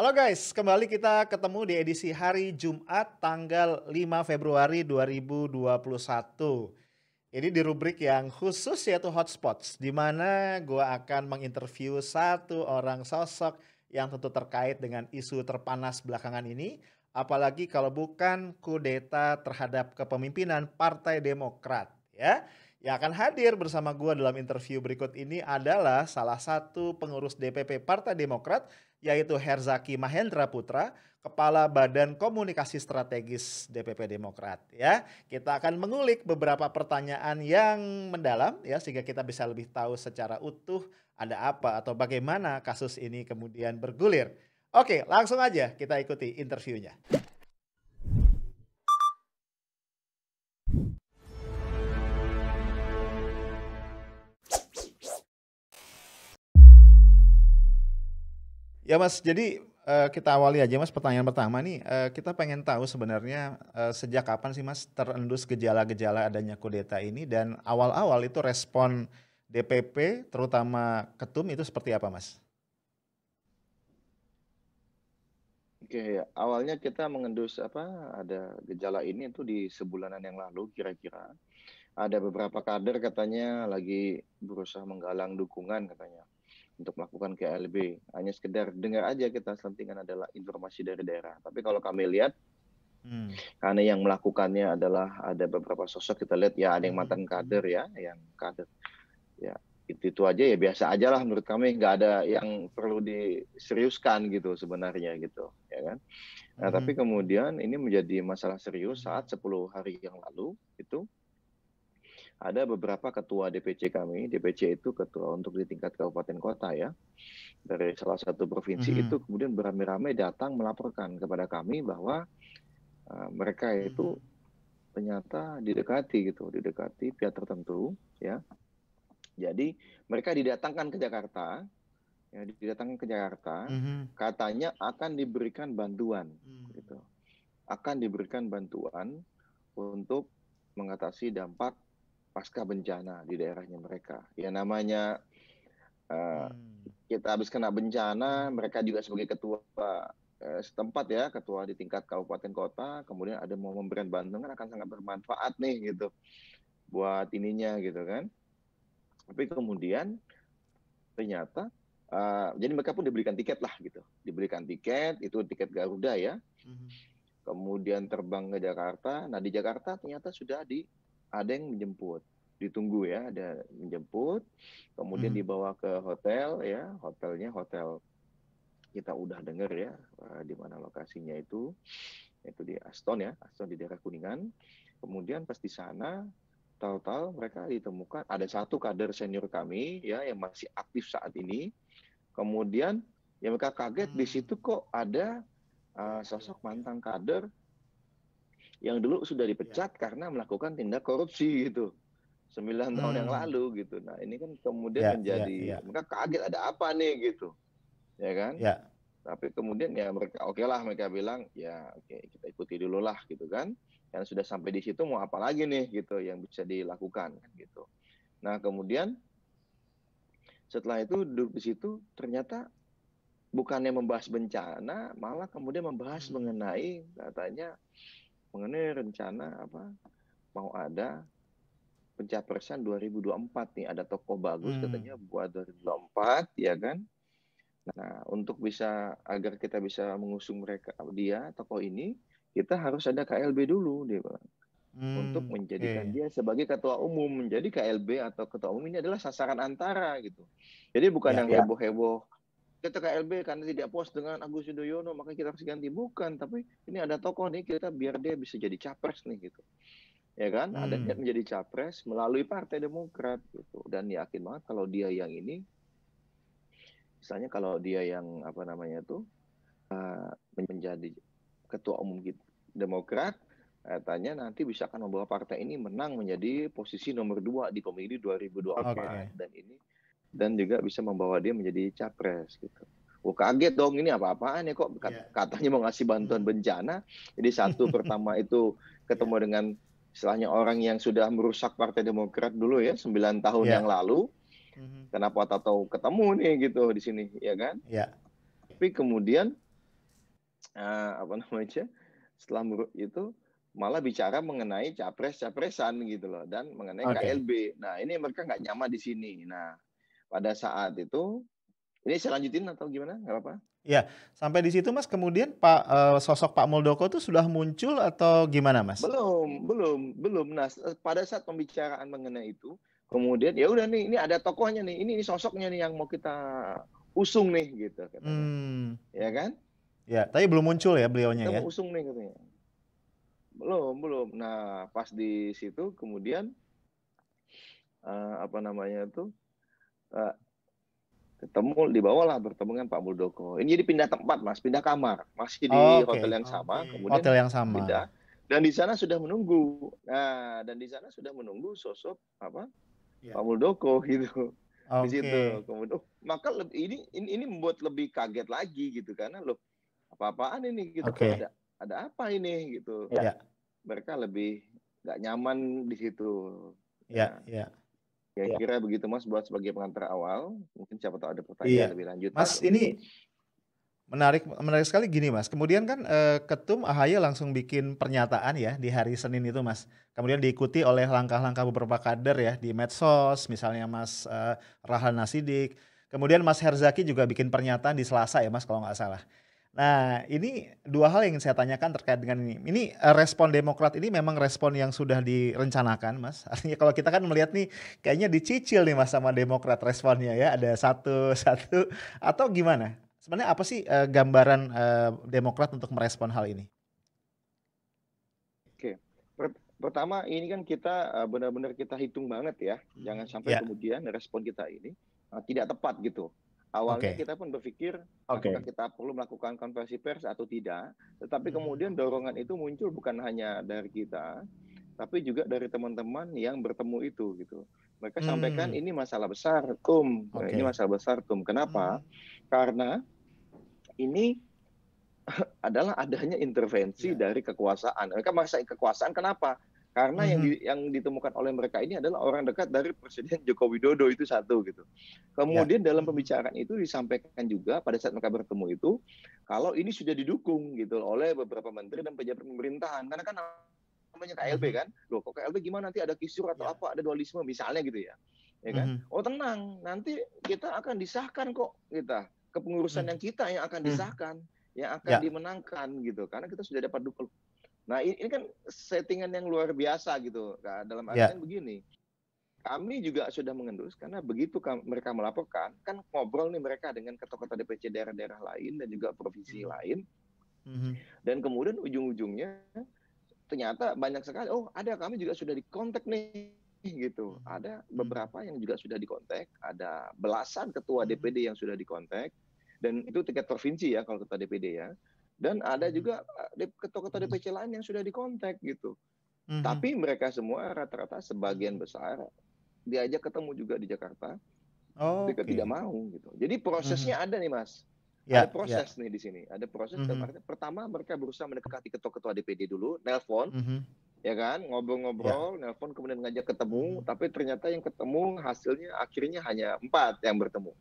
Halo guys, kembali kita ketemu di edisi hari Jumat tanggal 5 Februari 2021. Ini di rubrik yang khusus yaitu hotspots, di mana gue akan menginterview satu orang sosok yang tentu terkait dengan isu terpanas belakangan ini, apalagi kalau bukan kudeta terhadap kepemimpinan Partai Demokrat ya yang akan hadir bersama gue dalam interview berikut ini adalah salah satu pengurus DPP Partai Demokrat yaitu Herzaki Mahendra Putra, Kepala Badan Komunikasi Strategis DPP Demokrat ya. Kita akan mengulik beberapa pertanyaan yang mendalam ya sehingga kita bisa lebih tahu secara utuh ada apa atau bagaimana kasus ini kemudian bergulir. Oke, langsung aja kita ikuti interviewnya. Ya Mas, jadi uh, kita awali aja Mas pertanyaan pertama nih. Uh, kita pengen tahu sebenarnya uh, sejak kapan sih Mas terendus gejala-gejala adanya kudeta ini dan awal-awal itu respon DPP terutama ketum itu seperti apa Mas? Oke, awalnya kita mengendus apa ada gejala ini itu di sebulanan yang lalu kira-kira. Ada beberapa kader katanya lagi berusaha menggalang dukungan katanya untuk melakukan KLB. Hanya sekedar dengar aja kita selentingan adalah informasi dari daerah. Tapi kalau kami lihat Hmm. Karena yang melakukannya adalah ada beberapa sosok kita lihat ya ada yang hmm. mantan kader ya, yang kader ya itu itu aja ya biasa aja lah menurut kami nggak ada yang perlu diseriuskan gitu sebenarnya gitu ya kan nah -hmm. tapi kemudian ini menjadi masalah serius saat 10 hari yang lalu itu ada beberapa ketua DPC kami, DPC itu ketua untuk di tingkat kabupaten kota ya, dari salah satu provinsi mm-hmm. itu kemudian beramai-ramai datang melaporkan kepada kami bahwa uh, mereka itu mm-hmm. ternyata didekati gitu, didekati pihak tertentu ya. Jadi mereka didatangkan ke Jakarta, ya didatangkan ke Jakarta, mm-hmm. katanya akan diberikan bantuan mm-hmm. gitu, akan diberikan bantuan untuk mengatasi dampak pasca bencana di daerahnya mereka. Ya namanya uh, hmm. kita habis kena bencana, mereka juga sebagai ketua uh, setempat ya, ketua di tingkat kabupaten kota, kemudian ada mau memberikan bantuan kan akan sangat bermanfaat nih gitu buat ininya gitu kan. Tapi kemudian ternyata uh, jadi mereka pun diberikan tiket lah gitu, diberikan tiket itu tiket Garuda ya. Hmm. Kemudian terbang ke Jakarta. Nah di Jakarta ternyata sudah di ada yang menjemput ditunggu ya ada menjemput kemudian hmm. dibawa ke hotel ya hotelnya hotel kita udah dengar ya eh, di mana lokasinya itu itu di Aston ya Aston di daerah Kuningan kemudian pas di sana tahu-tahu mereka ditemukan ada satu kader senior kami ya yang masih aktif saat ini kemudian ya mereka kaget hmm. di situ kok ada uh, sosok mantan kader yang dulu sudah iya. dipecat ya. karena melakukan tindak korupsi gitu. sembilan hmm. tahun yang hmm. lalu gitu. Nah, ini kan kemudian ya, menjadi ya, ya. mereka kaget ada apa nih gitu. Ya kan? Ya. Tapi kemudian ya mereka oke okay lah mereka bilang ya oke okay, kita ikuti dulu lah gitu kan. Yang sudah sampai di situ mau apa lagi nih gitu yang bisa dilakukan kan gitu. Nah, kemudian setelah itu duduk di situ ternyata bukannya membahas bencana malah kemudian membahas hmm. mengenai katanya mengenai rencana apa mau ada pencapresan 2024 nih ada tokoh bagus hmm. katanya buat 2024 ya kan. Nah, untuk bisa agar kita bisa mengusung mereka dia tokoh ini, kita harus ada KLB dulu dia bilang. Hmm, untuk menjadikan yeah. dia sebagai ketua umum menjadi KLB atau ketua umum ini adalah sasaran antara gitu. Jadi bukan yeah, yang heboh ya. heboh-heboh kita LB karena tidak puas dengan Agus Yudhoyono maka kita harus ganti bukan tapi ini ada tokoh nih kita biar dia bisa jadi capres nih gitu ya kan hmm. ada niat menjadi capres melalui Partai Demokrat gitu dan yakin banget kalau dia yang ini misalnya kalau dia yang apa namanya itu uh, menjadi ketua umum gitu, Demokrat katanya eh, nanti bisa kan membawa partai ini menang menjadi posisi nomor dua di pemilu 2024 okay. dan ini dan juga bisa membawa dia menjadi capres gitu. Wah oh, kaget dong ini apa-apaan ya kok iya. katanya mau ngasih bantuan bencana. Jadi satu pertama itu ketemu iya. dengan istilahnya orang yang sudah merusak Partai Demokrat dulu ya 9 tahun yeah. yang lalu. Mhm. Kenapa tahu ketemu nih gitu di sini ya kan? Yeah. Tapi kemudian uh, apa namanya setelah itu malah bicara mengenai capres capresan gitu loh dan mengenai okay. KLB. Nah ini mereka nggak nyaman di sini. Nah pada saat itu ini saya lanjutin atau gimana? nggak apa-apa. Ya, sampai di situ Mas. Kemudian Pak eh, sosok Pak Muldoko itu sudah muncul atau gimana Mas? Belum, belum, belum. Nah, eh, pada saat pembicaraan mengenai itu, kemudian ya udah nih, ini ada tokohnya nih, ini, ini sosoknya nih yang mau kita usung nih gitu. Katanya. Hmm. Ya kan? Ya, tapi belum muncul ya beliaunya kita ya. Mau usung nih katanya. Belum, belum. Nah, pas di situ kemudian uh, apa namanya tuh uh, ketemu di bawah lah bertemu dengan Pak Muldoko. Ini jadi pindah tempat mas, pindah kamar, masih di oh, okay. hotel yang sama, okay. kemudian hotel yang sama. Pindah. Dan di sana sudah menunggu. Nah, dan di sana sudah menunggu sosok apa yeah. Pak Muldoko gitu okay. di situ. Kemudian maka lebih, ini, ini ini membuat lebih kaget lagi gitu karena loh apa-apaan ini gitu okay. ada ada apa ini gitu. Yeah. Mereka lebih nggak nyaman di situ. Ya, yeah, ya. Yeah. Ya, ya. kira begitu Mas buat sebagai pengantar awal. Mungkin siapa tahu ada pertanyaan ya. lebih lanjut. Mas, ini menarik menarik sekali gini Mas. Kemudian kan eh, ketum AHY langsung bikin pernyataan ya di hari Senin itu Mas. Kemudian diikuti oleh langkah-langkah beberapa kader ya di medsos misalnya Mas eh, Rahlan Nasidik. Kemudian Mas Herzaki juga bikin pernyataan di Selasa ya Mas kalau nggak salah. Nah, ini dua hal yang ingin saya tanyakan terkait dengan ini. Ini eh, respon Demokrat ini memang respon yang sudah direncanakan, Mas. Artinya kalau kita kan melihat nih, kayaknya dicicil nih Mas sama Demokrat responnya ya. Ada satu, satu, atau gimana? Sebenarnya apa sih eh, gambaran eh, Demokrat untuk merespon hal ini? Oke, pertama ini kan kita eh, benar-benar kita hitung banget ya. Hmm. Jangan sampai yeah. kemudian respon kita ini eh, tidak tepat gitu. Awalnya okay. kita pun berpikir okay. apakah kita perlu melakukan konversi pers atau tidak, tetapi hmm. kemudian dorongan itu muncul bukan hanya dari kita, tapi juga dari teman-teman yang bertemu itu gitu. Mereka hmm. sampaikan ini masalah besar, Tum. Eh, okay. Ini masalah besar, Tum. Kenapa? Hmm. Karena ini adalah adanya intervensi yeah. dari kekuasaan. Mereka maksa kekuasaan kenapa? karena mm-hmm. yang mhm. di, yang ditemukan oleh mereka ini adalah orang dekat dari Presiden Joko Widodo itu satu gitu. Kemudian ya. dalam pembicaraan itu disampaikan juga pada saat mereka bertemu itu kalau ini sudah didukung gitu oleh beberapa menteri dan pejabat pemerintahan karena kan namanya KLB mhm. kan. Loh kok KLB gimana nanti ada kisur atau ya. apa ada dualisme misalnya gitu ya. Ya kan? Mm-hmm. Oh tenang, nanti kita akan disahkan kok kita kepengurusan mm-hmm. yang kita yang akan mhm. disahkan, mm-hmm. yang akan ya. dimenangkan gitu. Karena kita sudah dapat dukung Nah ini, kan settingan yang luar biasa gitu. Nah, dalam ya. artian yeah. begini, kami juga sudah mengendus karena begitu mereka melaporkan, kan ngobrol nih mereka dengan ketua-ketua DPC daerah-daerah lain dan juga provinsi mm-hmm. lain. Hmm. Dan kemudian ujung-ujungnya ternyata banyak sekali. Oh ada kami juga sudah dikontak nih gitu. Hmm. Ada hmm. beberapa yang juga sudah dikontak, ada belasan ketua DPD yang sudah dikontak dan itu tingkat provinsi ya kalau ketua DPD ya. Dan ada hmm. juga eh, ketua-ketua hmm. DPC lain yang sudah dikontak gitu. Mm-hmm. Tapi mereka semua rata-rata sebagian besar diajak ketemu juga di Jakarta. Oh, mereka okay. tidak mau gitu. Jadi prosesnya mm-hmm. ada nih Mas. Yeah, ada ya. proses yeah. nih di sini. Ada proses. Mm-hmm. Pertama mereka berusaha mendekati ketua-ketua DPD dulu, nelpon. Mm-hmm ya kan ngobrol-ngobrol, ya. nelpon kemudian ngajak ketemu, hmm. tapi ternyata yang ketemu hasilnya akhirnya hanya empat yang bertemu.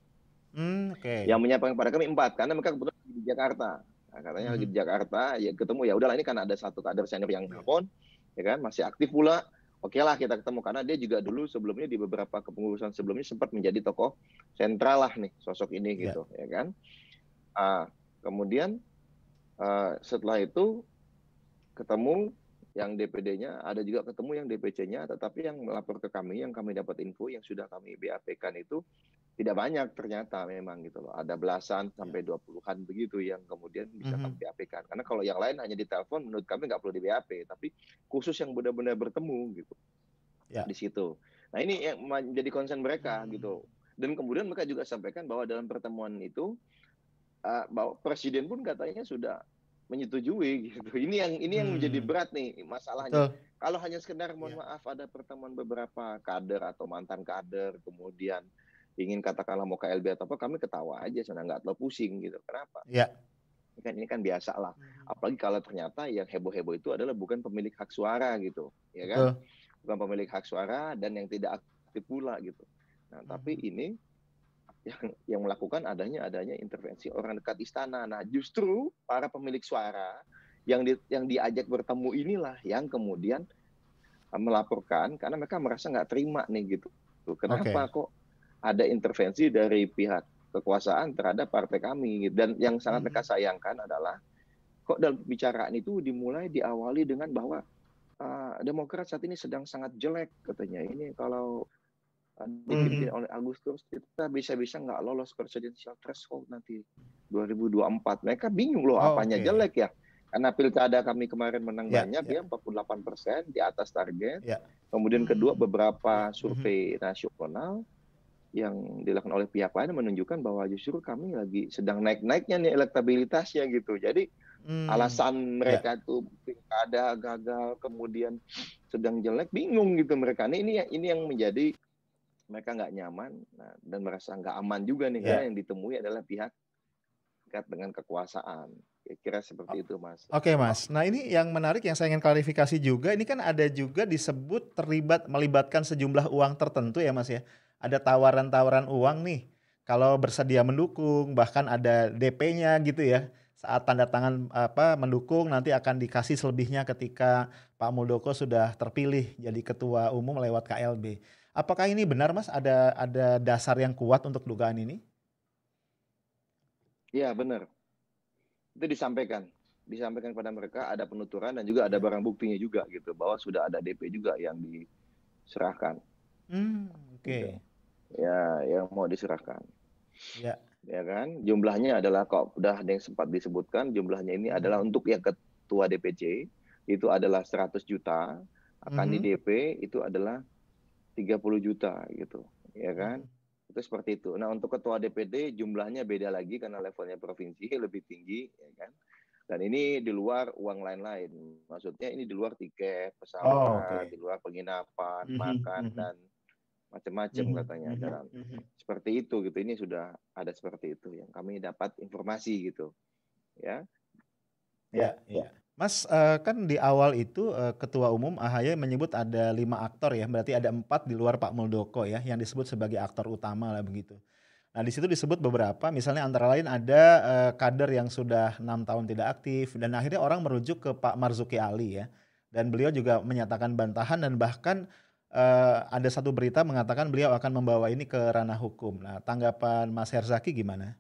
Mm, okay. Yang menyampaikan kepada kami empat karena mereka kebetulan di Jakarta. Nah, katanya lagi mhm. di Jakarta, ya ketemu ya udahlah ini kan ada satu kader senior yang telepon, iya. ya kan masih aktif pula. Oke lah kita ketemu karena dia juga dulu sebelumnya di beberapa kepengurusan sebelumnya sempat menjadi tokoh sentral lah nih sosok ini iya. gitu, ya, ya kan. Uh, kemudian uh, setelah itu ketemu yang DPD-nya, ada juga ketemu yang DPC-nya, tetapi yang melapor ke kami, yang kami dapat info, yang sudah kami BAP-kan itu tidak banyak ternyata memang gitu loh. Ada belasan iya. sampai dua puluhan begitu yang kemudian bisa mm -hmm. kami BAP kan. Karena kalau yang lain hanya di telepon menurut kami nggak perlu di BAP, tapi khusus yang benar-benar bertemu gitu. yeah. Di situ. Nah, ini yang menjadi concern mereka hmm. gitu. Dan kemudian mereka juga sampaikan bahwa dalam pertemuan itu uh, bahwa presiden pun katanya sudah menyetujui gitu. Ini yang ini yang menjadi hmm. berat nih masalahnya. Tuh. Kalau hanya sekedar mohon yeah. maaf ada pertemuan beberapa kader atau mantan kader kemudian ingin katakanlah mau KLB atau apa, kami ketawa aja, sana nggak terlalu pusing gitu. Kenapa? Ya. Ini kan ini kan biasa lah. Hmm. Apalagi kalau ternyata yang heboh-heboh itu adalah bukan pemilik hak suara gitu, ya kan? Betul. Bukan pemilik hak suara dan yang tidak aktif pula gitu. Nah, tapi hmm. ini yang yang melakukan adanya adanya intervensi orang dekat istana. Nah, justru para pemilik suara yang di, yang diajak bertemu inilah yang kemudian melaporkan karena mereka merasa nggak terima nih gitu. Kenapa okay. kok ada intervensi dari pihak kekuasaan terhadap partai kami dan yang sangat hmm. mereka sayangkan adalah kok dalam pembicaraan itu dimulai diawali dengan bahwa uh, Demokrat saat ini sedang sangat jelek katanya ini kalau ah, dipimpin hmm. oleh Agustus kita bisa-bisa nggak lolos presidential threshold nanti 2024 mereka bingung loh oh, apanya okay. jelek ya karena pilkada kami kemarin menang yeah, banyak yeah. Ya. 48 persen di atas target. Yeah. Kemudian kedua hmm. beberapa survei mm -hmm. nasional yang dilakukan oleh pihak lain menunjukkan bahwa justru kami lagi sedang naik-naiknya nih elektabilitasnya gitu. Jadi hmm. alasan mereka ya. itu ya. pilkada gagal kemudian sedang jelek bingung gitu mereka. Ini ini ini yang menjadi mereka nggak nyaman nah, dan merasa nggak aman juga nih yeah. yang ditemui adalah pihak dekat dengan kekuasaan kira seperti itu mas. Oke okay, mas, nah ini yang menarik yang saya ingin klarifikasi juga, ini kan ada juga disebut terlibat melibatkan sejumlah uang tertentu ya mas ya ada tawaran-tawaran uang nih kalau bersedia mendukung bahkan ada DP-nya gitu ya saat tanda tangan apa mendukung nanti akan dikasih selebihnya ketika Pak Muldoko sudah terpilih jadi ketua umum lewat KLB. Apakah ini benar Mas ada ada dasar yang kuat untuk dugaan ini? Iya, benar. Itu disampaikan. Disampaikan kepada mereka ada penuturan dan juga ada barang buktinya juga gitu bahwa sudah ada DP juga yang diserahkan. Hmm, oke. Okay. Gitu ya yang mau diserahkan. Ya. Ya kan? Jumlahnya adalah kok udah ada yang sempat disebutkan jumlahnya ini adalah hmm. untuk yang ketua DPC itu adalah 100 juta, akan -hmm. di DP itu adalah 30 juta gitu, ya kan? Hmm. Itu seperti itu. Nah, untuk ketua DPD jumlahnya beda lagi karena levelnya provinsi lebih tinggi, ya kan? Dan ini di luar uang lain-lain. Maksudnya ini di luar tiket, pesawat, oh, okay. di luar penginapan, -hmm. hmm makan -hmm. dan macam-macam mm -hmm. katanya dalam mm -hmm. seperti itu gitu ini sudah ada seperti itu yang kami dapat informasi gitu ya ya ya Mas eh, kan di awal itu eh, ketua umum AHY menyebut ada lima aktor ya berarti ada empat di luar Pak Muldoko ya yang disebut sebagai aktor utama lah begitu Nah di situ disebut beberapa, misalnya antara lain ada eh, kader yang sudah enam tahun tidak aktif dan akhirnya orang merujuk ke Pak Marzuki Ali ya. Dan beliau juga menyatakan bantahan dan bahkan uh, ada satu berita mengatakan beliau akan membawa ini ke ranah hukum. Nah, tanggapan Mas Herzaki gimana?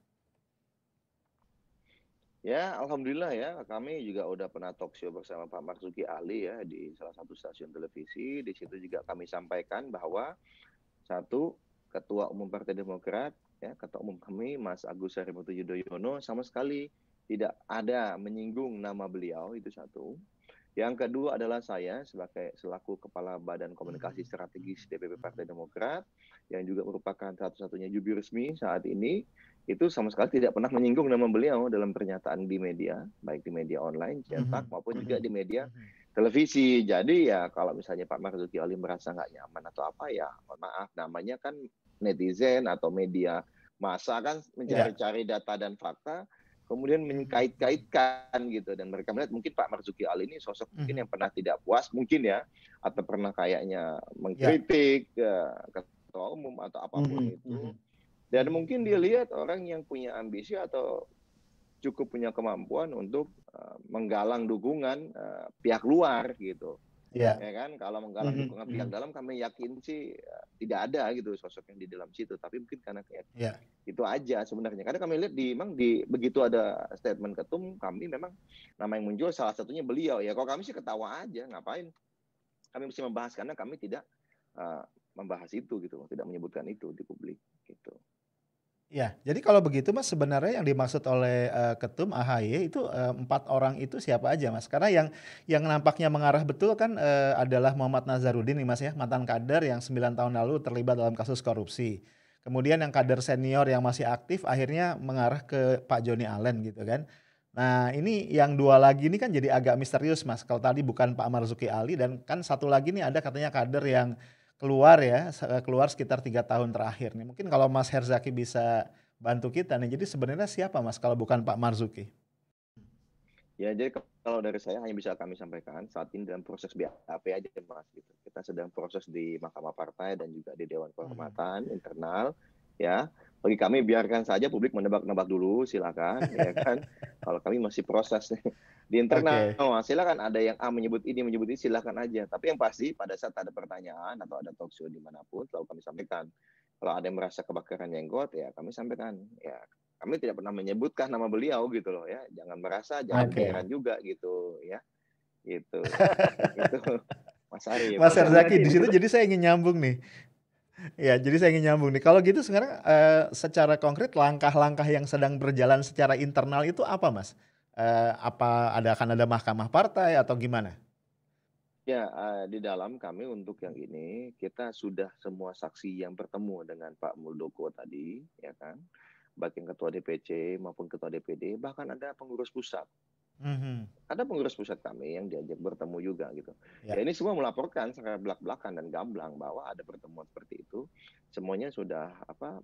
Ya, alhamdulillah ya. Kami juga udah pernah talk show bersama Pak Marsuki Ali ya di salah satu stasiun televisi. Di situ juga kami sampaikan bahwa satu Ketua Umum Partai Demokrat, ya Ketua Umum kami Mas Agus Harimurti Yudhoyono sama sekali tidak ada menyinggung nama beliau itu satu. Yang kedua adalah saya sebagai selaku Kepala Badan Komunikasi hmm. Strategis DPP Partai Demokrat yang juga merupakan satu-satunya jubir resmi saat ini itu sama sekali tidak pernah menyinggung nama beliau dalam pernyataan di media, baik di media online, cetak hmm. maupun hmm. juga di media televisi. Jadi ya kalau misalnya Pak Marzuki Ali merasa nggak nyaman atau apa ya, mohon maaf namanya kan netizen atau media masa kan ya. mencari-cari data dan fakta kemudian mengkait-kaitkan gitu dan mereka melihat mungkin Pak Marzuki Ali ini sosok mungkin mhm. yang pernah tidak puas mungkin ya atau pernah kayaknya mengkritik ya. ke eh, ketua umum atau apapun hmm. itu mhm. dan mungkin dilihat orang yang punya ambisi atau cukup punya kemampuan untuk uh, menggalang dukungan uh, pihak luar gitu yeah. ya kan kalau menggalang mm -hmm. dukungan pihak mm -hmm. dalam kami yakin sih eh, tidak ada gitu sosok yang di dalam situ tapi mungkin karena kayak yeah. itu aja sebenarnya karena kami lihat di memang di begitu ada statement ketum kami memang nama yang muncul salah satunya beliau ya kalau kami sih ketawa aja ngapain kami mesti membahas karena kami tidak uh, membahas itu gitu tidak menyebutkan itu di publik gitu Ya, jadi kalau begitu mas sebenarnya yang dimaksud oleh uh, ketum AHY itu uh, empat orang itu siapa aja mas? Karena yang yang nampaknya mengarah betul kan uh, adalah Muhammad Nazarudin nih mas ya mantan kader yang 9 tahun lalu terlibat dalam kasus korupsi. Kemudian yang kader senior yang masih aktif akhirnya mengarah ke Pak Joni Allen gitu kan. Nah ini yang dua lagi ini kan jadi agak misterius mas. Kalau tadi bukan Pak Marzuki Ali dan kan satu lagi nih ada katanya kader yang keluar ya eh, keluar sekitar tiga tahun terakhir nih mungkin kalau Mas Herzaki bisa bantu kita nih jadi sebenarnya siapa Mas kalau bukan Pak Marzuki ya jadi kalau dari saya hanya bisa kami sampaikan saat ini dalam proses BAP aja Mas gitu kita sedang proses di Mahkamah Partai dan juga di Dewan Kehormatan hmm. internal ya bagi kami biarkan saja publik menebak-nebak dulu silakan ya kan kalau kami masih proses nih di internal okay. oh, silakan ada yang A menyebut ini menyebut ini silakan aja tapi yang pasti pada saat ada pertanyaan atau ada talk show dimanapun selalu kami sampaikan kalau ada yang merasa kebakaran jenggot ya kami sampaikan ya kami tidak pernah menyebutkan nama beliau gitu loh ya jangan merasa jangan okay. heran juga gitu ya gitu, gitu. Mas Ari, Mas Erzaki di situ gitu. jadi saya ingin nyambung nih Ya, jadi saya ingin nyambung nih. Kalau gitu sekarang uh, secara konkret langkah-langkah yang sedang berjalan secara internal itu apa, Mas? Uh, apa ada akan ada mahkamah partai atau gimana? Ya, uh, di dalam kami untuk yang ini kita sudah semua saksi yang bertemu dengan Pak Muldoko tadi, ya kan? Baik yang ketua DPC maupun ketua DPD, bahkan ada pengurus pusat hmm Ada pengurus pusat kami yang diajak bertemu juga gitu. Yeah. Ya ini semua melaporkan sangat belak-belakan dan gamblang bahwa ada pertemuan seperti itu. Semuanya sudah apa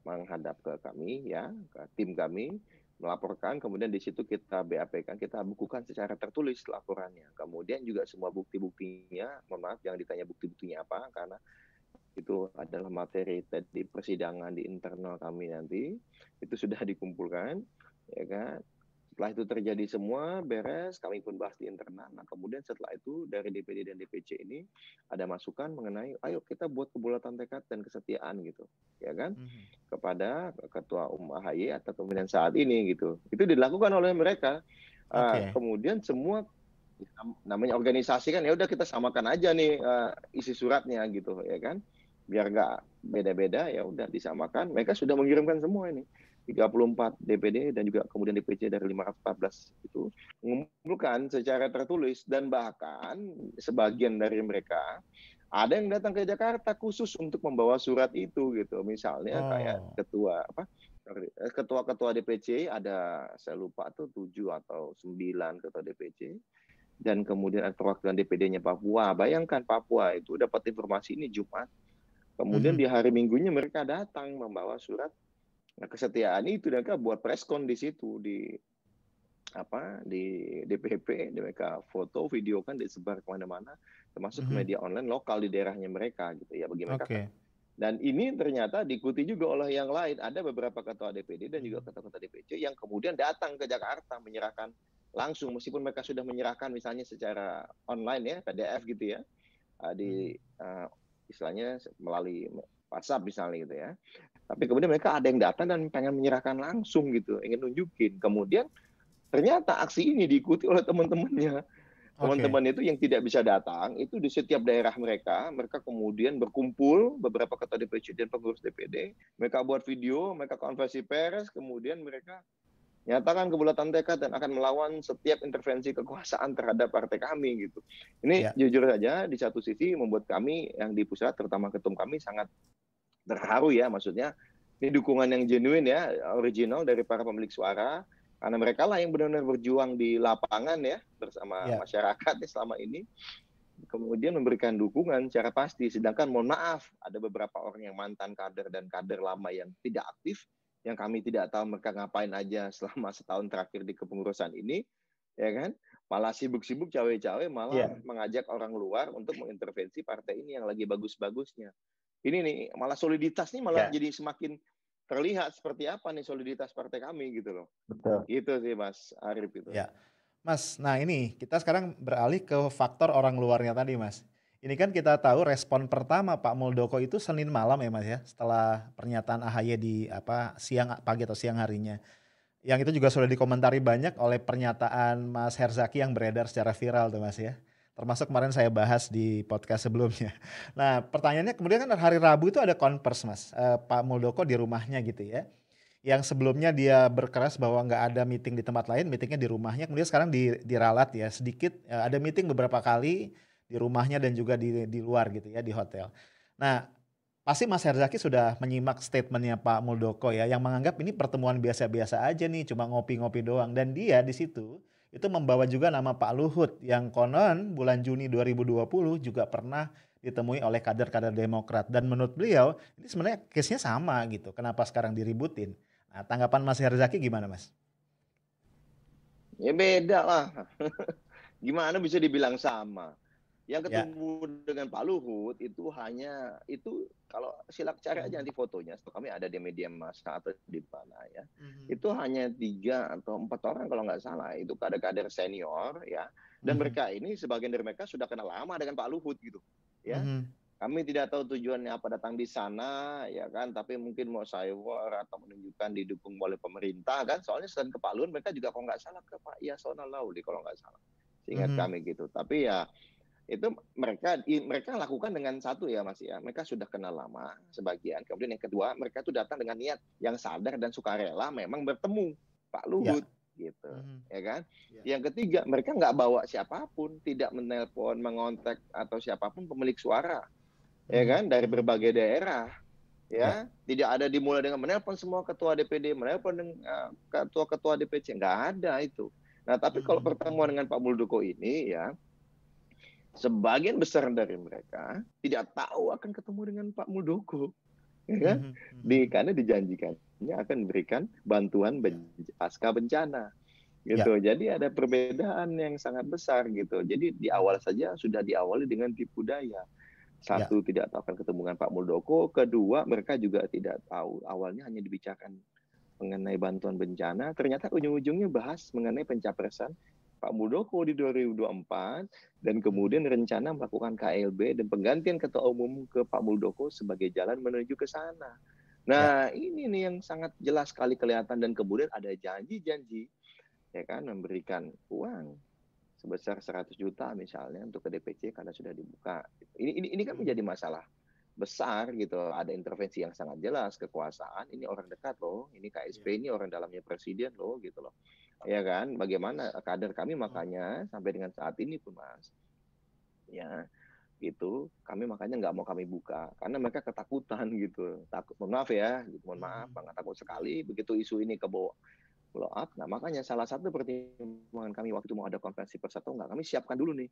menghadap ke kami ya, ke tim kami melaporkan kemudian di situ kita BAP kan kita bukukan secara tertulis laporannya. Kemudian juga semua bukti-buktinya, mohon maaf yang ditanya bukti-buktinya apa karena itu adalah materi tadi persidangan di internal kami nanti itu sudah dikumpulkan ya kan setelah itu terjadi semua, beres, kami pun bahas di internal. Nah, kemudian setelah itu dari DPD dan DPC ini ada masukan mengenai, ayo kita buat kebulatan tekad dan kesetiaan gitu, ya kan, hmm kepada Ketua Umum AHY atau kemudian saat ini gitu. Itu dilakukan oleh mereka. Ah, okay. Uh, kemudian semua ya, namanya organisasi kan ya udah kita samakan aja nih uh, isi suratnya gitu ya kan biar nggak beda-beda ya udah disamakan mereka sudah mengirimkan semua ini 34 DPD dan juga kemudian DPC dari 514 itu mengumpulkan secara tertulis dan bahkan sebagian dari mereka ada yang datang ke Jakarta khusus untuk membawa surat itu gitu misalnya oh. kayak ketua apa eh, ketua-ketua DPC ada saya lupa tuh 7 atau 9 ketua DPC dan kemudian perwakilan DPD-nya Papua. Bayangkan Papua itu dapat informasi ini Jumat. Kemudian mm -hmm. di hari Minggunya mereka datang membawa surat Nah, kesetiaan itu mereka buat preskon di situ di apa di DPP mereka foto video kan disebar kemana-mana termasuk mm -hmm. media online lokal di daerahnya mereka gitu ya bagi mereka okay. Kan. dan ini ternyata diikuti juga oleh yang lain ada beberapa ketua DPD dan juga mhm. ketua-ketua DPC yang kemudian datang ke Jakarta menyerahkan langsung meskipun mereka sudah menyerahkan misalnya secara online ya PDF gitu ya ah, di uh, istilahnya melalui WhatsApp misalnya gitu ya tapi kemudian mereka ada yang datang dan pengen menyerahkan langsung gitu ingin nunjukin kemudian ternyata aksi ini diikuti oleh teman-temannya teman-teman itu yang tidak bisa datang itu di setiap daerah mereka mereka kemudian berkumpul beberapa ketua DPC dan pengurus DPD mereka buat video mereka konversi pers kemudian mereka nyatakan kebulatan tekad dan akan melawan setiap intervensi kekuasaan terhadap partai kami gitu. Ini ya. jujur saja di satu sisi membuat kami yang di pusat terutama ketum kami sangat terharu ya maksudnya ini dukungan yang genuine ya original dari para pemilik suara karena mereka lah yang benar-benar berjuang di lapangan ya bersama yeah. masyarakat ya selama ini kemudian memberikan dukungan secara pasti sedangkan mohon maaf ada beberapa orang yang mantan kader dan kader lama yang tidak aktif yang kami tidak tahu mereka ngapain aja selama setahun terakhir di kepengurusan ini ya kan malah sibuk-sibuk cawe-cawe malah yeah. mengajak orang luar untuk mengintervensi partai ini yang lagi bagus-bagusnya ini nih malah soliditas nih malah ya. jadi semakin terlihat seperti apa nih soliditas partai kami gitu loh. Betul. Itu sih Mas Arif itu. Ya. Mas, nah ini kita sekarang beralih ke faktor orang luarnya tadi Mas. Ini kan kita tahu respon pertama Pak Muldoko itu Senin malam ya Mas ya, setelah pernyataan AHY di apa siang pagi atau siang harinya. Yang itu juga sudah dikomentari banyak oleh pernyataan Mas Herzaki yang beredar secara viral tuh Mas ya termasuk kemarin saya bahas di podcast sebelumnya. Nah pertanyaannya kemudian kan hari Rabu itu ada konvers mas, eh, Pak Muldoko di rumahnya gitu ya. Yang sebelumnya dia berkeras bahwa nggak ada meeting di tempat lain, meetingnya di rumahnya. Kemudian sekarang di, diralat ya sedikit, eh, ada meeting beberapa kali di rumahnya dan juga di, di luar gitu ya di hotel. Nah pasti Mas Herzaki sudah menyimak statementnya Pak Muldoko ya, yang menganggap ini pertemuan biasa-biasa aja nih, cuma ngopi-ngopi doang. Dan dia di situ itu membawa juga nama Pak Luhut yang konon bulan Juni 2020 juga pernah ditemui oleh kader-kader Demokrat dan menurut beliau ini sebenarnya case sama gitu. Kenapa sekarang diributin? Nah, tanggapan Mas Herzaki gimana, Mas? Ya beda lah. Gimana bisa dibilang sama? Yang ya. ketemu ya. dengan Pak Luhut itu hanya itu kalau silak cari aja nanti fotonya. So, kami ada di media massa atau di mana ya. Mm hmm. Itu hanya tiga atau empat orang kalau nggak salah itu kader-kader senior ya. Dan mm hmm. mereka ini sebagian dari mereka sudah kenal lama dengan Pak Luhut gitu ya. Mm hmm. Kami tidak tahu tujuannya apa datang di sana ya kan. Tapi mungkin mau sayur atau menunjukkan didukung oleh pemerintah kan. Soalnya selain ke Pak Luhut mereka juga kalau nggak salah ke Pak Yasona Lauli kalau nggak salah. mm hmm. kami gitu. Tapi ya itu mereka mereka lakukan dengan satu ya mas ya mereka sudah kenal lama sebagian kemudian yang kedua mereka tuh datang dengan niat yang sadar dan sukarela memang bertemu Pak ya. Luhut ya. gitu hmm ya kan ya. yang ketiga mereka nggak bawa siapapun tidak menelpon mengontak atau siapapun pemilik suara ya hmm ya kan dari berbagai daerah ya, ya. tidak ada dimulai dengan menelpon semua ketua DPD menelpon dengan eh, ketua-ketua DPC nggak ada itu nah tapi hmm kalau pertemuan dengan Pak Muldoko ini ya sebagian besar dari mereka tidak tahu akan ketemu dengan Pak Muldoko ya kan? Mm -hmm. di karena dijanjikannya akan memberikan bantuan ben, pasca bencana gitu Yeah. jadi ada perbedaan yang sangat besar gitu jadi di awal saja sudah diawali dengan tipu daya satu yeah. tidak tahu akan ketemu Pak Muldoko kedua mereka juga tidak tahu awalnya hanya dibicarakan mengenai bantuan bencana ternyata ujung-ujungnya bahas mengenai pencapresan Pak Muldoko di 2024 dan kemudian rencana melakukan KLB dan penggantian ketua umum ke Pak Muldoko sebagai jalan menuju ke sana. Nah, ya. ini nih yang sangat jelas sekali kelihatan dan kemudian ada janji-janji ya kan memberikan uang sebesar 100 juta misalnya untuk ke DPC karena sudah dibuka. Ini ini ini kan menjadi masalah besar gitu. Ada intervensi yang sangat jelas kekuasaan, ini orang dekat loh, ini KSP iya. ini orang dalamnya presiden loh gitu loh ya kan bagaimana kader kami makanya sampai dengan saat ini pun mas ya gitu kami makanya nggak mau kami buka karena mereka ketakutan gitu takut mohon maaf ya gitu, mohon maaf banget hmm. takut sekali begitu isu ini ke bawah blow up nah makanya salah satu pertimbangan kami waktu itu mau ada konferensi pers atau nggak kami siapkan dulu nih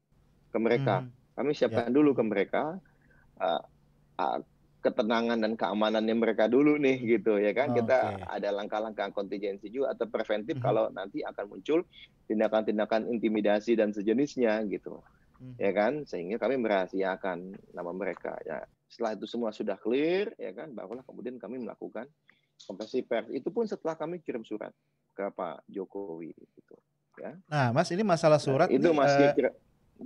ke mereka hmm. kami siapkan ya. dulu ke mereka uh, uh, ketenangan dan keamanannya mereka dulu nih gitu ya kan oh, kita ada langkah-langkah kontingensi juga atau preventif mm -hmm. kalau nanti akan muncul tindakan-tindakan intimidasi dan sejenisnya gitu mm. ya kan sehingga kami merahasiakan nama mereka ya setelah itu semua sudah clear ya kan barulah kemudian kami melakukan konversi pers itu pun setelah kami kirim surat ke Pak Jokowi gitu ya nah Mas ini masalah nah, surat nah, itu Mas uh... kira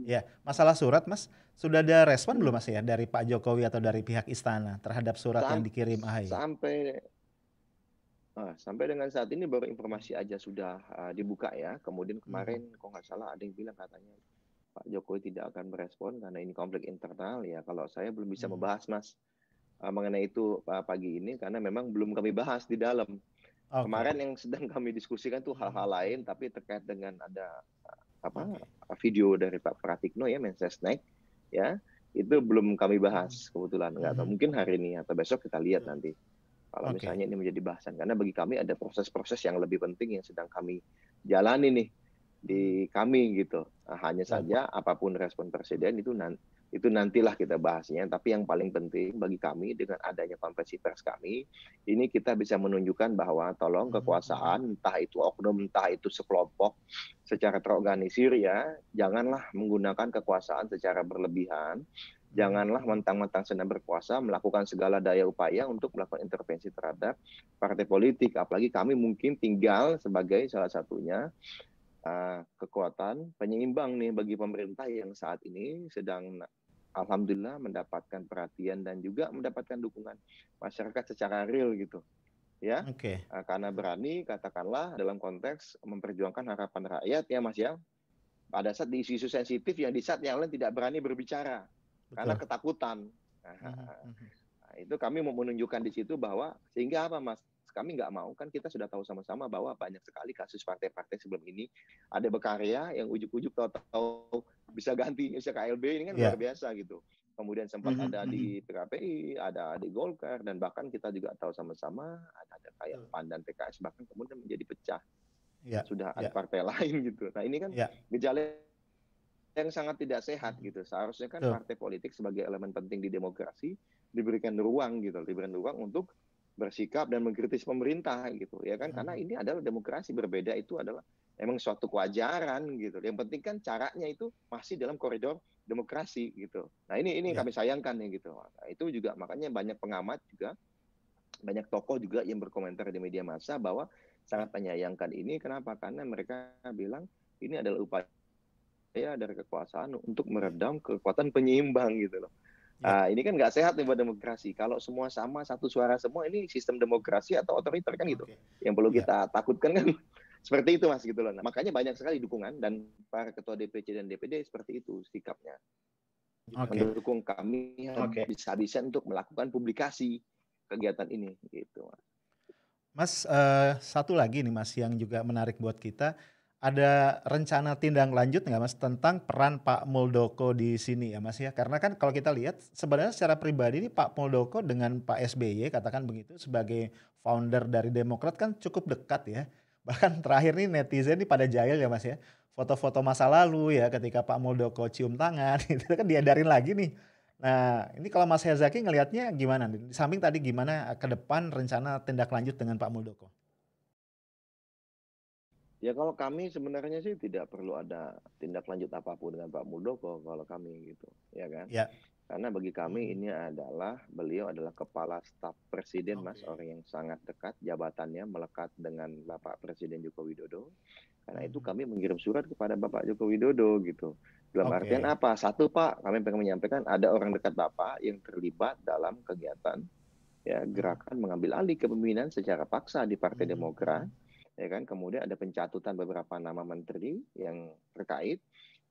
Ya, masalah surat Mas, sudah ada respon belum Mas ya dari Pak Jokowi atau dari pihak istana terhadap surat Samp yang dikirim AHY? Sampai Nah, sampai dengan saat ini baru informasi aja sudah uh, dibuka ya. Kemudian hmm. kemarin hmm. kok nggak salah ada yang bilang katanya Pak Jokowi tidak akan merespon karena ini konflik internal ya. Kalau saya belum bisa hmm. membahas Mas uh, mengenai itu uh, pagi ini karena memang belum kami bahas di dalam. Okay. Kemarin yang sedang kami diskusikan tuh hal-hal hmm. lain tapi terkait dengan ada apa eh, video dari Pak Pratikno ya Mensesnek ya itu belum kami bahas hmm. kebetulan nggak tahu hmm. mungkin hari ini atau besok kita lihat hmm. nanti kalau okay. misalnya ini menjadi bahasan karena bagi kami ada proses-proses yang lebih penting yang sedang kami jalani nih di kami gitu nah, hanya saja apapun respon presiden itu nanti itu nantilah kita bahasnya. Tapi yang paling penting bagi kami dengan adanya konversi pers kami, ini kita bisa menunjukkan bahwa tolong hmm. kekuasaan, entah itu oknum, entah itu sekelompok, secara terorganisir ya, janganlah menggunakan kekuasaan secara berlebihan. Janganlah mentang-mentang sedang berkuasa melakukan segala daya upaya untuk melakukan intervensi terhadap partai politik. Apalagi kami mungkin tinggal sebagai salah satunya uh, kekuatan penyeimbang nih bagi pemerintah yang saat ini sedang alhamdulillah mendapatkan perhatian dan juga mendapatkan dukungan masyarakat secara real gitu ya okay. uh, eh, karena berani katakanlah dalam konteks memperjuangkan harapan rakyat ya Mas ya pada saat di isu-isu sensitif yang di saat yang lain tidak berani berbicara Betul. karena ketakutan nah, nah, itu kami mau menunjukkan di situ bahwa sehingga apa Mas kami nggak mau kan kita sudah tahu sama-sama bahwa banyak sekali kasus partai-partai sebelum ini ada berkarya yang ujuk-ujuk tahu-tahu bisa ganti Indonesia KLB ini kan yeah. luar biasa gitu. Kemudian sempat mm-hmm. ada di mhm. PKPI, ada di Golkar, dan bahkan kita juga tahu sama-sama ada, ada kayak PAN dan PKS bahkan kemudian menjadi pecah. Yeah. Sudah yeah. partai lain gitu. Nah ini kan yeah. gejala yang sangat tidak sehat mhm. gitu. Seharusnya kan so. partai politik sebagai elemen penting di demokrasi diberikan ruang gitu, diberikan ruang untuk bersikap dan mengkritis pemerintah gitu ya kan mhm. karena ini adalah demokrasi berbeda itu adalah Emang suatu kewajaran gitu. Yang penting kan caranya itu masih dalam koridor demokrasi gitu. Nah ini ini ya. kami sayangkan nih gitu. Nah, itu juga makanya banyak pengamat juga, banyak tokoh juga yang berkomentar di media massa bahwa sangat menyayangkan ini. Kenapa? Karena mereka bilang ini adalah upaya dari kekuasaan untuk meredam kekuatan penyeimbang gitu loh. Ya. Nah, ini kan nggak sehat nih buat demokrasi. Kalau semua sama satu suara semua ini sistem demokrasi atau otoriter kan gitu. Oke. Yang perlu ya. kita takutkan kan seperti itu mas gitu loh. Nah, makanya banyak sekali dukungan dan para ketua DPC dan DPD seperti itu sikapnya. Okay. Mendukung kami okay. bisa bisa untuk melakukan publikasi kegiatan ini gitu. Mas, uh, satu lagi nih mas yang juga menarik buat kita. Ada rencana tindak lanjut nggak mas tentang peran Pak Muldoko di sini ya mas ya? Karena kan kalau kita lihat sebenarnya secara pribadi ini Pak Muldoko dengan Pak SBY katakan begitu sebagai founder dari Demokrat kan cukup dekat ya bahkan terakhir nih netizen nih pada jahil ya mas ya foto-foto masa lalu ya ketika Pak Muldoko cium tangan itu kan diadarin lagi nih nah ini kalau Mas Herzaki ngelihatnya gimana di samping tadi gimana ke depan rencana tindak lanjut dengan Pak Muldoko Ya kalau kami sebenarnya sih tidak perlu ada tindak lanjut apapun dengan Pak Muldoko kalau kami gitu, ya kan? Ya. Karena bagi kami hmm. ini adalah beliau adalah kepala staf presiden, okay. Mas, orang yang sangat dekat jabatannya melekat dengan Bapak Presiden Joko Widodo. Karena hmm. itu kami mengirim surat kepada Bapak Joko Widodo gitu. Dalam okay. artian apa? Satu Pak, kami pengen menyampaikan ada orang dekat Bapak yang terlibat dalam kegiatan ya hmm. gerakan mengambil alih kepemimpinan secara paksa di Partai hmm. Demokrat. Ya kan, kemudian ada pencatutan beberapa nama menteri yang terkait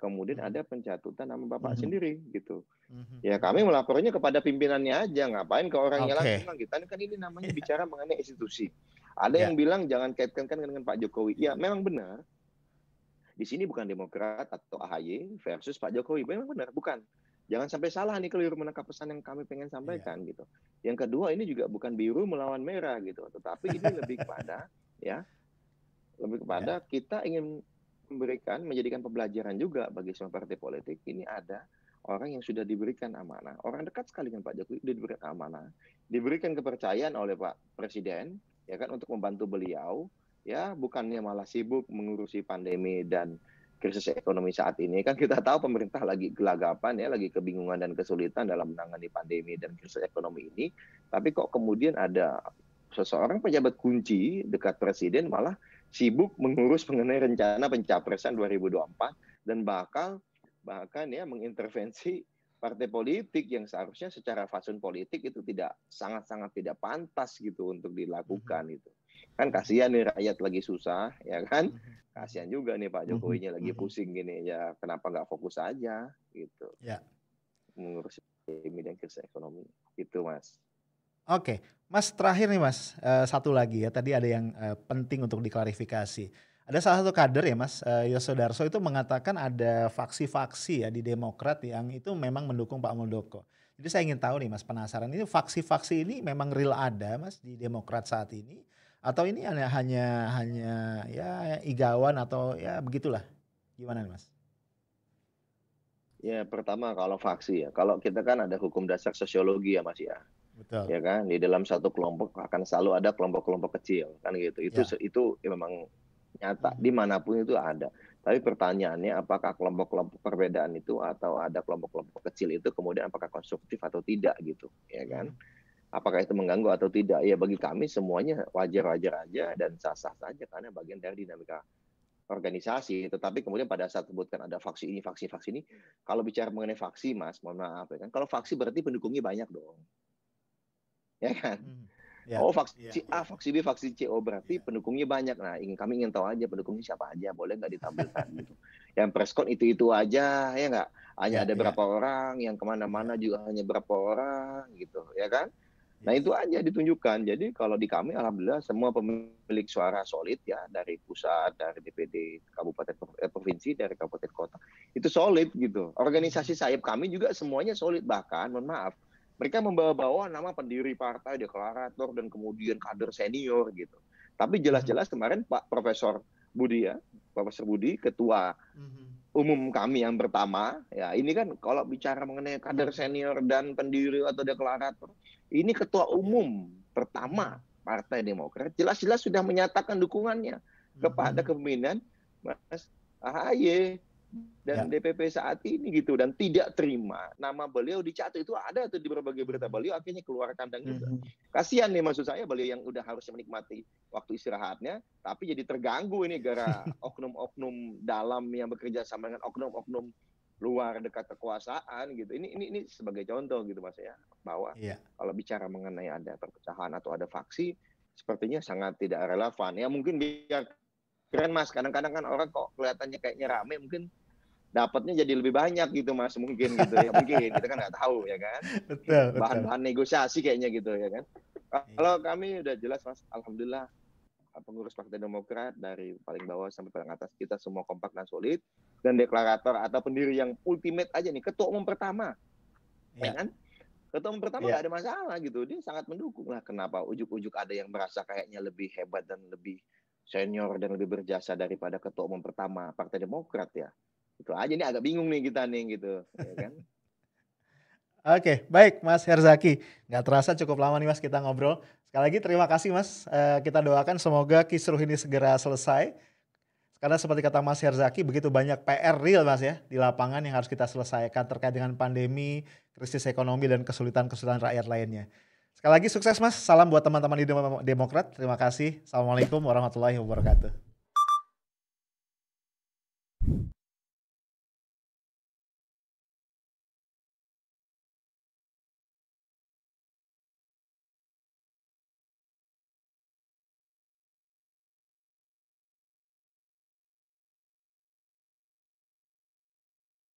kemudian hmm. ada pencatutan nama bapak mm -hmm. sendiri gitu. Mm -hmm. Ya kami melaporkannya kepada pimpinannya aja, ngapain ke orangnya okay. langsung kita kan ini namanya yeah. bicara mengenai institusi. Ada yeah. yang bilang jangan kaitkan kan dengan Pak Jokowi. Ya memang benar. Di sini bukan Demokrat atau AHY versus Pak Jokowi, memang benar bukan. Jangan sampai salah nih keliru menangkap pesan yang kami pengen sampaikan yeah. gitu. Yang kedua ini juga bukan biru melawan merah gitu, tetapi ini lebih kepada ya lebih kepada yeah. kita ingin memberikan menjadikan pembelajaran juga bagi semua partai politik ini ada orang yang sudah diberikan amanah orang dekat sekali dengan Pak Jokowi sudah diberikan amanah diberikan kepercayaan oleh Pak Presiden ya kan untuk membantu beliau ya bukannya malah sibuk mengurusi pandemi dan krisis ekonomi saat ini kan kita tahu pemerintah lagi gelagapan ya lagi kebingungan dan kesulitan dalam menangani pandemi dan krisis ekonomi ini tapi kok kemudian ada seseorang pejabat kunci dekat presiden malah sibuk mengurus mengenai rencana pencapresan 2024 dan bakal bahkan ya mengintervensi partai politik yang seharusnya secara fasun politik itu tidak sangat-sangat tidak pantas gitu untuk dilakukan mhm. itu kan kasihan nih rakyat lagi susah ya kan mhm. kasihan juga nih Pak Jokowinya mhm. lagi pusing gini ya kenapa nggak fokus aja gitu ya mengurus ekonomi dan krisis ekonomi itu mas oke Mas terakhir nih Mas, eh, satu lagi ya tadi ada yang eh, penting untuk diklarifikasi. Ada salah satu kader ya Mas, uh, Yoso Darso itu mengatakan ada faksi-faksi ya di Demokrat yang itu memang mendukung Pak Muldoko. Jadi saya ingin tahu nih Mas penasaran ini faksi-faksi ini memang real ada Mas di Demokrat saat ini atau ini hanya hanya hanya ya igawan atau ya begitulah. Gimana nih Mas? Ya pertama kalau faksi ya, kalau kita kan ada hukum dasar sosiologi ya Mas ya. Betul. ya kan di dalam satu kelompok akan selalu ada kelompok-kelompok kecil kan gitu itu ya. itu ya memang nyata hmm. dimanapun itu ada tapi pertanyaannya apakah kelompok-kelompok perbedaan itu atau ada kelompok-kelompok kecil itu kemudian apakah konstruktif atau tidak gitu ya kan hmm. apakah itu mengganggu atau tidak ya bagi kami semuanya wajar-wajar aja dan sah-sah saja karena bagian dari dinamika organisasi tetapi kemudian pada saat sebutkan ada faksi ini faksi-faksi ini kalau bicara mengenai faksi mas mohon maaf ya kan kalau faksi berarti pendukungnya banyak dong ya kan? Hmm. Ya, oh vaksin yeah. A, vaksin B, vaksin C. Oh berarti yeah. pendukungnya banyak. Nah, ingin kami ingin tahu aja pendukungnya siapa aja. Boleh nggak ditampilkan gitu. Yang preskon itu itu aja ya nggak. Hanya yeah, ada ya. berapa orang. Yang kemana-mana ya. juga hanya berapa orang gitu ya kan. Nah itu aja ditunjukkan. Jadi kalau di kami alhamdulillah semua pemilik suara solid ya dari pusat, dari DPD kabupaten eh, provinsi, dari kabupaten kota itu solid gitu. Organisasi hmm. sayap kami juga semuanya solid bahkan mohon maaf mereka membawa-bawa nama pendiri partai, deklarator, dan kemudian kader senior gitu. Tapi jelas-jelas hmm. kemarin Pak Profesor Budi ya, Profesor Budi, ketua hmm. umum kami yang pertama, ya ini kan kalau bicara mengenai kader hmm. senior dan pendiri atau deklarator, ini ketua umum pertama Partai Demokrat jelas-jelas sudah menyatakan dukungannya kepada kepemimpinan Mas AHY dan ya. DPP saat ini gitu dan tidak terima nama beliau dicatat itu ada tuh di berbagai berita beliau akhirnya keluar kandang juga. Mm -hmm. Kasihan nih maksud saya beliau yang udah harus menikmati waktu istirahatnya tapi jadi terganggu ini gara oknum-oknum dalam yang bekerja sama dengan oknum-oknum luar dekat kekuasaan gitu. Ini ini ini sebagai contoh gitu Mas ya bahwa ya. kalau bicara mengenai ada perpecahan atau ada faksi sepertinya sangat tidak relevan. Ya mungkin biar keren Mas, kadang-kadang kan orang kok kelihatannya kayaknya rame mungkin dapatnya jadi lebih banyak gitu mas mungkin gitu ya mungkin kita kan nggak tahu ya kan bahan-bahan negosiasi kayaknya gitu ya kan iya. kalau kami udah jelas mas alhamdulillah pengurus Partai Demokrat dari paling bawah sampai paling atas kita semua kompak dan solid dan deklarator atau pendiri yang ultimate aja nih ketua umum pertama ya, ya kan ketua umum pertama iya. nggak ya. ada masalah gitu dia sangat mendukung lah kenapa ujuk-ujuk ada yang merasa kayaknya lebih hebat dan lebih senior dan lebih berjasa daripada ketua umum pertama Partai Demokrat ya itu aja nih agak bingung nih kita nih gitu ya kan Oke, okay, baik Mas Herzaki. Nggak terasa cukup lama nih Mas kita ngobrol. Sekali lagi terima kasih Mas. Eh, kita doakan semoga kisruh ini segera selesai. Karena seperti kata Mas Herzaki, begitu banyak PR real Mas ya di lapangan yang harus kita selesaikan terkait dengan pandemi, krisis ekonomi, dan kesulitan-kesulitan rakyat lainnya. Sekali lagi sukses Mas. Salam buat teman-teman di Demokrat. Terima kasih. Assalamualaikum warahmatullahi wabarakatuh.